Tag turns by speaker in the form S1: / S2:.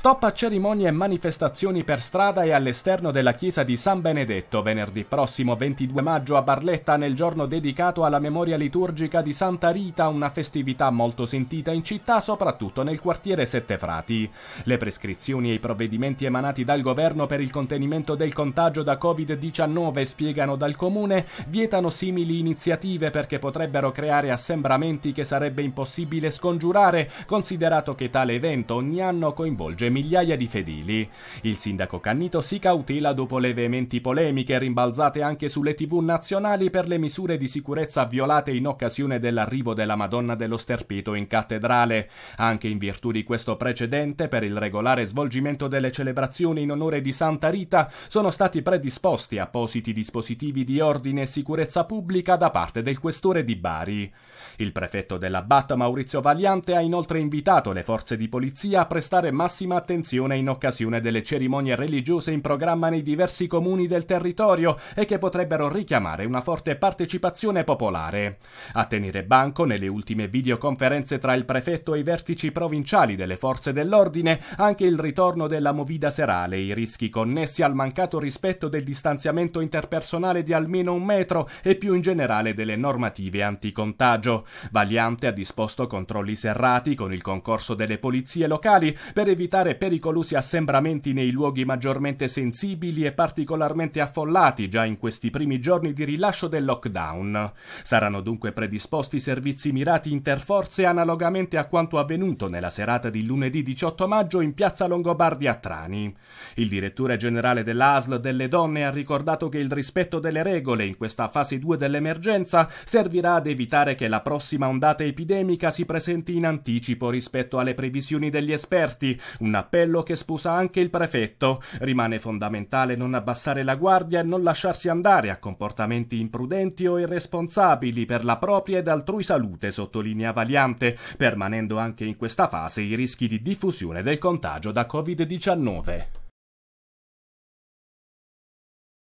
S1: Stop a cerimonie e manifestazioni per strada e all'esterno della chiesa di San Benedetto venerdì prossimo 22 maggio a Barletta nel giorno dedicato alla memoria liturgica di Santa Rita, una festività molto sentita in città soprattutto nel quartiere Sette Frati. Le prescrizioni e i provvedimenti emanati dal governo per il contenimento del contagio da Covid-19 spiegano dal comune vietano simili iniziative perché potrebbero creare assembramenti che sarebbe impossibile scongiurare considerato che tale evento ogni anno coinvolge migliaia di fedeli. Il sindaco Cannito si cautela dopo le veementi polemiche rimbalzate anche sulle tv nazionali per le misure di sicurezza violate in occasione dell'arrivo della Madonna dello Sterpito in cattedrale. Anche in virtù di questo precedente, per il regolare svolgimento delle celebrazioni in onore di Santa Rita, sono stati predisposti appositi dispositivi di ordine e sicurezza pubblica da parte del questore di Bari. Il prefetto della BAT Maurizio Valiante ha inoltre invitato le forze di polizia a prestare massima attenzione in occasione delle cerimonie religiose in programma nei diversi comuni del territorio e che potrebbero richiamare una forte partecipazione popolare. A tenere banco nelle ultime videoconferenze tra il prefetto e i vertici provinciali delle forze dell'ordine anche il ritorno della movida serale, i rischi connessi al mancato rispetto del distanziamento interpersonale di almeno un metro e più in generale delle normative anticontagio. Valiante ha disposto controlli serrati con il concorso delle polizie locali per evitare evitare pericolosi assembramenti nei luoghi maggiormente sensibili e particolarmente affollati già in questi primi giorni di rilascio del lockdown. Saranno dunque predisposti servizi mirati interforze analogamente a quanto avvenuto nella serata di lunedì 18 maggio in piazza Longobardi a Trani. Il direttore generale dell'ASL delle donne ha ricordato che il rispetto delle regole in questa fase 2 dell'emergenza servirà ad evitare che la prossima ondata epidemica si presenti in anticipo rispetto alle previsioni degli esperti, una appello che sposa anche il prefetto. Rimane fondamentale non abbassare la guardia e non lasciarsi andare a comportamenti imprudenti o irresponsabili per la propria ed altrui salute, sottolinea Valiante, permanendo anche in questa fase i rischi di diffusione del contagio da Covid-19.